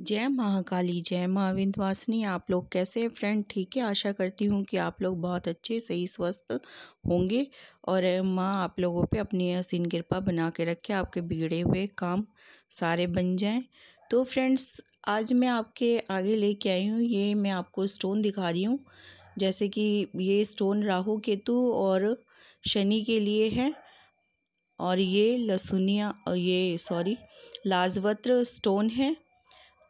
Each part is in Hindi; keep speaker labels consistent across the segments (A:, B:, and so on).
A: जय महाकाली जय माँ विंध्यवासिनी आप लोग कैसे हैं फ्रेंड ठीक है आशा करती हूँ कि आप लोग बहुत अच्छे सही स्वस्थ होंगे और माँ आप लोगों पे अपनी असीन कृपा बना के रखे आपके बिगड़े हुए काम सारे बन जाएं तो फ्रेंड्स आज मैं आपके आगे लेके आई हूँ ये मैं आपको स्टोन दिखा रही हूँ जैसे कि ये स्टोन राहु केतु और शनि के लिए है और ये लसुनिया ये सॉरी लाजवत्र स्टोन है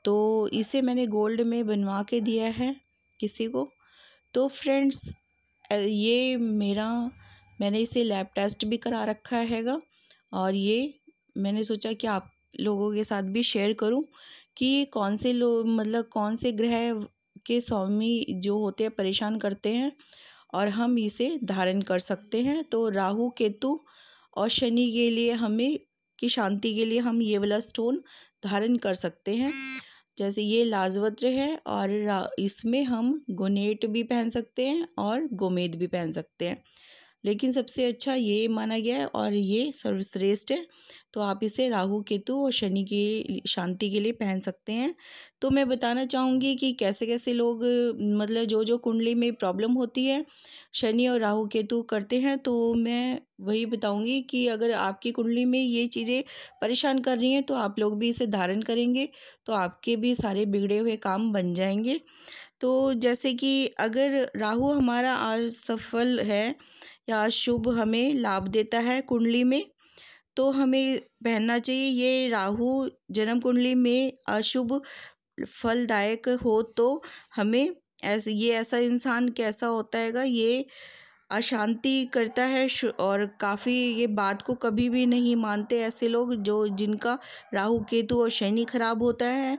A: तो इसे मैंने गोल्ड में बनवा के दिया है किसी को तो फ्रेंड्स ये मेरा मैंने इसे लैब टेस्ट भी करा रखा हैगा और ये मैंने सोचा कि आप लोगों के साथ भी शेयर करूं कि ये कौन से लोग मतलब कौन से ग्रह के स्वामी जो होते हैं परेशान करते हैं और हम इसे धारण कर सकते हैं तो राहु केतु और शनि के लिए हमें की शांति के लिए हम ये वाला स्टोन धारण कर सकते हैं जैसे ये लाजवत्र है और इसमें हम गोनेट भी पहन सकते हैं और गोमेद भी पहन सकते हैं लेकिन सबसे अच्छा ये माना गया है और ये सर्वश्रेष्ठ है तो आप इसे राहु केतु और शनि की शांति के लिए पहन सकते हैं तो मैं बताना चाहूँगी कि कैसे कैसे लोग मतलब जो जो कुंडली में प्रॉब्लम होती है शनि और राहु केतु करते हैं तो मैं वही बताऊँगी कि अगर आपकी कुंडली में ये चीज़ें परेशान कर रही हैं तो आप लोग भी इसे धारण करेंगे तो आपके भी सारे बिगड़े हुए काम बन जाएंगे तो जैसे कि अगर राहु हमारा आज सफल है या शुभ हमें लाभ देता है कुंडली में तो हमें पहनना चाहिए ये राहु जन्म कुंडली में अशुभ फलदायक हो तो हमें ऐसे ये ऐसा इंसान कैसा होता हैगा ये अशांति करता है और काफ़ी ये बात को कभी भी नहीं मानते ऐसे लोग जो जिनका राहु केतु और शनि खराब होता है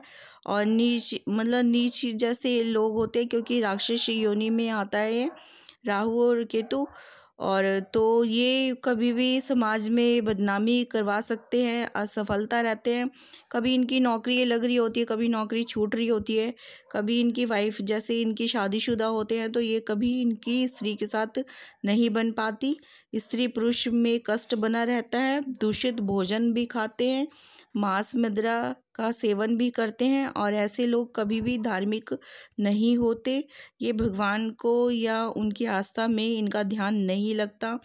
A: और नीच मतलब नीच जैसे लोग होते हैं क्योंकि राक्षस योनि में आता है राहु और केतु और तो ये कभी भी समाज में बदनामी करवा सकते हैं असफलता रहते हैं कभी इनकी नौकरी लग रही होती है कभी नौकरी छूट रही होती है कभी इनकी वाइफ़ जैसे इनकी शादीशुदा होते हैं तो ये कभी इनकी स्त्री के साथ नहीं बन पाती स्त्री पुरुष में कष्ट बना रहता है दूषित भोजन भी खाते हैं मांस मदरा का सेवन भी करते हैं और ऐसे लोग कभी भी धार्मिक नहीं होते ये भगवान को या उनकी आस्था में इनका ध्यान नहीं लगता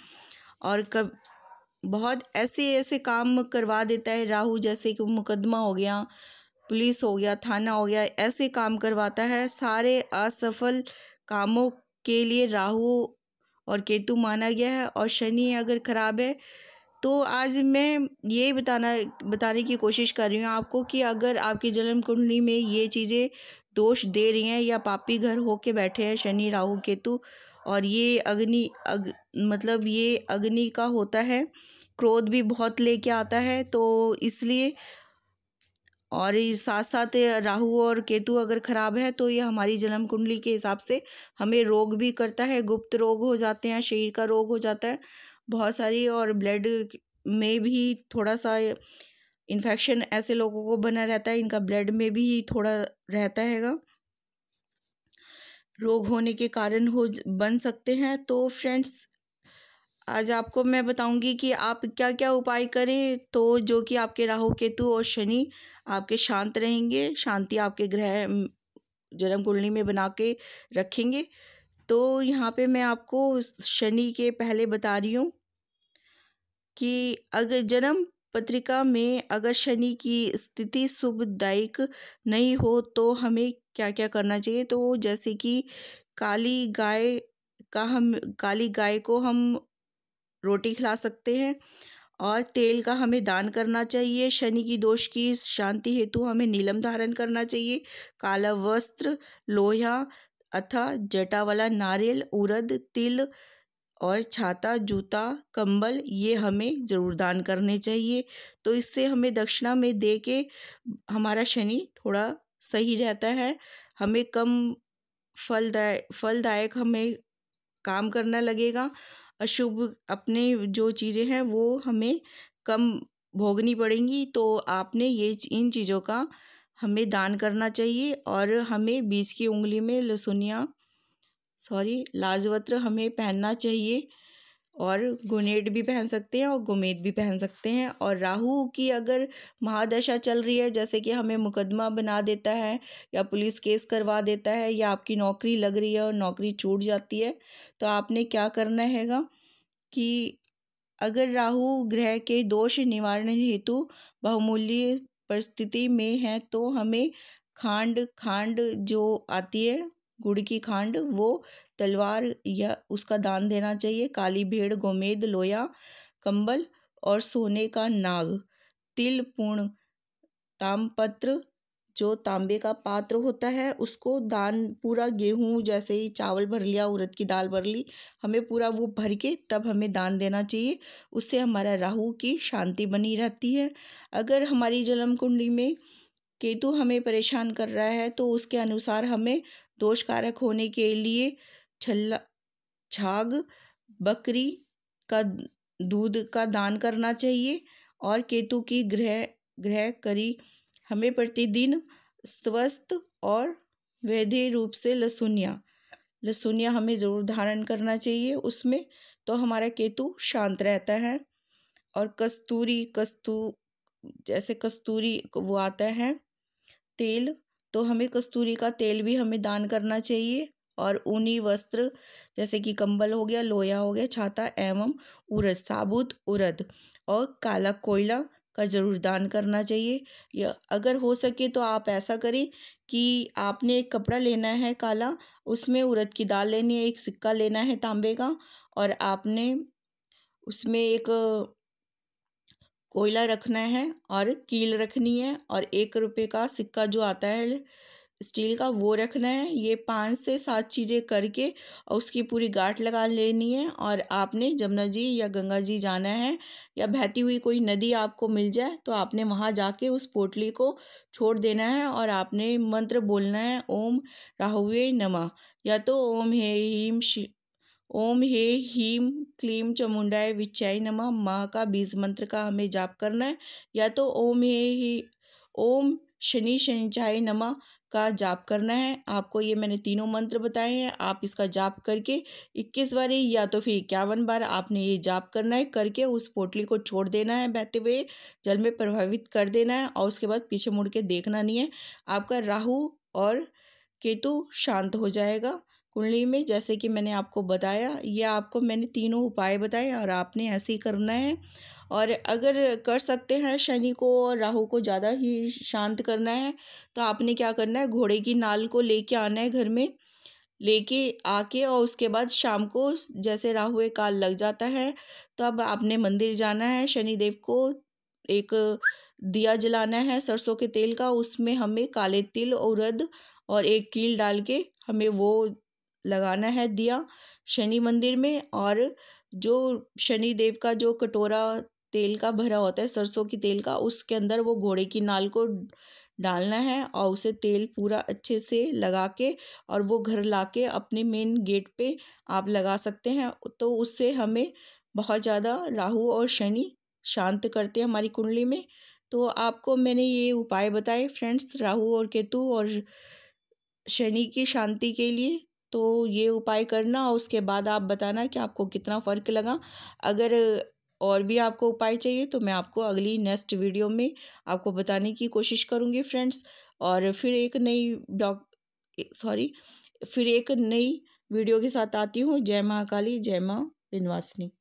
A: और कब बहुत ऐसे ऐसे काम करवा देता है राहु जैसे कि मुकदमा हो गया पुलिस हो गया थाना हो गया ऐसे काम करवाता है सारे असफल कामों के लिए राहु और केतु माना गया है और शनि अगर खराब है तो आज मैं ये बताना बताने की कोशिश कर रही हूँ आपको कि अगर आपकी जन्म कुंडली में ये चीज़ें दोष दे रही हैं या पापी घर हो के बैठे हैं शनि राहु केतु और ये अग्नि अग मतलब ये अग्नि का होता है क्रोध भी बहुत लेके आता है तो इसलिए और साथ साथ राहु और केतु अगर ख़राब है तो ये हमारी जन्म कुंडली के हिसाब से हमें रोग भी करता है गुप्त रोग हो जाते हैं शरीर का रोग हो जाता है बहुत सारी और ब्लड में भी थोड़ा सा इन्फेक्शन ऐसे लोगों को बना रहता है इनका ब्लड में भी थोड़ा रहता हैगा रोग होने के कारण हो बन सकते हैं तो फ्रेंड्स आज आपको मैं बताऊंगी कि आप क्या क्या उपाय करें तो जो कि आपके राहु केतु और शनि आपके शांत रहेंगे शांति आपके ग्रह जन्म कुंडली में बना के रखेंगे तो यहाँ पे मैं आपको शनि के पहले बता रही हूँ कि अगर जन्म पत्रिका में अगर शनि की स्थिति शुभदायक नहीं हो तो हमें क्या क्या करना चाहिए तो जैसे कि काली गाय का हम काली गाय को हम रोटी खिला सकते हैं और तेल का हमें दान करना चाहिए शनि की दोष की शांति हेतु हमें नीलम धारण करना चाहिए काला वस्त्र लोहा जटा जटावाला नारियल उरद तिल और छाता जूता कंबल ये हमें ज़रूर दान करने चाहिए तो इससे हमें दक्षिणा में दे के हमारा शनि थोड़ा सही रहता है हमें कम फलदाय फलदायक हमें काम करना लगेगा अशुभ अपने जो चीज़ें हैं वो हमें कम भोगनी पड़ेंगी तो आपने ये इन चीज़ों का हमें दान करना चाहिए और हमें बीच की उंगली में लसुनिया सॉरी लाजवत्र हमें पहनना चाहिए और गुनेट भी पहन सकते हैं और गुमेद भी पहन सकते हैं और राहु की अगर महादशा चल रही है जैसे कि हमें मुकदमा बना देता है या पुलिस केस करवा देता है या आपकी नौकरी लग रही है और नौकरी छूट जाती है तो आपने क्या करना हैगा कि अगर राहु ग्रह के दोष निवारण हेतु बहुमूल्य परिस्थिति में है तो हमें खांड खांड जो आती है गुड़ की खांड वो तलवार या उसका दान देना चाहिए काली भेड़ गोमेद लोया कंबल और सोने का नाग तिल पूर्ण तामपत्र जो तांबे का पात्र होता है उसको दान पूरा गेहूँ जैसे ही चावल भर लिया उड़द की दाल भर ली हमें पूरा वो भर के तब हमें दान देना चाहिए उससे हमारा राहु की शांति बनी रहती है अगर हमारी जन्म कुंडली में केतु हमें परेशान कर रहा है तो उसके अनुसार हमें दोष कारक होने के लिए छल्ला छाग बकरी का दूध का दान करना चाहिए और केतु की ग्रह ग्रह करी हमें प्रतिदिन स्वस्थ और वैध रूप से लहसुनिया लहसुनिया हमें ज़रूर धारण करना चाहिए उसमें तो हमारा केतु शांत रहता है और कस्तूरी कस्तू जैसे कस्तूरी वो आता है तेल तो हमें कस्तूरी का तेल भी हमें दान करना चाहिए और ऊनी वस्त्र जैसे कि कंबल हो गया लोया हो गया छाता एवं उरद साबुत उरद और काला कोयला का ज़रूर दान करना चाहिए या अगर हो सके तो आप ऐसा करें कि आपने एक कपड़ा लेना है काला उसमें उड़द की दाल लेनी है एक सिक्का लेना है तांबे का और आपने उसमें एक कोयला रखना है और कील रखनी है और एक रुपये का सिक्का जो आता है स्टील का वो रखना है ये पाँच से सात चीज़ें करके और उसकी पूरी गाठ लगा लेनी है और आपने जमुना जी या गंगा जी जाना है या बहती हुई कोई नदी आपको मिल जाए तो आपने वहाँ जाके उस पोटली को छोड़ देना है और आपने मंत्र बोलना है ओम राहुवे नमा या तो ओम हे हीम ओम हे हीम क्लीम चमुंडाय विचाय नमा माँ का बीज मंत्र का हमें जाप करना है या तो ओम हे ही ओम शनि शनिचाय नमा का जाप करना है आपको ये मैंने तीनों मंत्र बताए हैं आप इसका जाप करके इक्कीस बार या तो फिर इक्यावन बार आपने ये जाप करना है करके उस पोटली को छोड़ देना है बहते हुए जल में प्रभावित कर देना है और उसके बाद पीछे मुड़ के देखना नहीं है आपका राहु और केतु शांत हो जाएगा कुंडली में जैसे कि मैंने आपको बताया ये आपको मैंने तीनों उपाय बताए और आपने ऐसे ही करना है और अगर कर सकते हैं शनि को और राहु को ज़्यादा ही शांत करना है तो आपने क्या करना है घोड़े की नाल को लेके आना है घर में लेके आके और उसके बाद शाम को जैसे राहु काल लग जाता है तो अब आपने मंदिर जाना है शनिदेव को एक दिया जलाना है सरसों के तेल का उसमें हमें काले तिल उर्द और एक कील डाल के हमें वो लगाना है दिया शनि मंदिर में और जो शनि देव का जो कटोरा तेल का भरा होता है सरसों की तेल का उसके अंदर वो घोड़े की नाल को डालना है और उसे तेल पूरा अच्छे से लगा के और वो घर ला के अपने मेन गेट पे आप लगा सकते हैं तो उससे हमें बहुत ज़्यादा राहु और शनि शांत करते हैं हमारी कुंडली में तो आपको मैंने ये उपाय बताए फ्रेंड्स राहु और केतु और शनि की शांति के लिए तो ये उपाय करना और उसके बाद आप बताना कि आपको कितना फ़र्क लगा अगर और भी आपको उपाय चाहिए तो मैं आपको अगली नेक्स्ट वीडियो में आपको बताने की कोशिश करूँगी फ्रेंड्स और फिर एक नई ब्लॉग सॉरी फिर एक नई वीडियो के साथ आती हूँ जय महाकाली जय माँ विंध्यवासिनी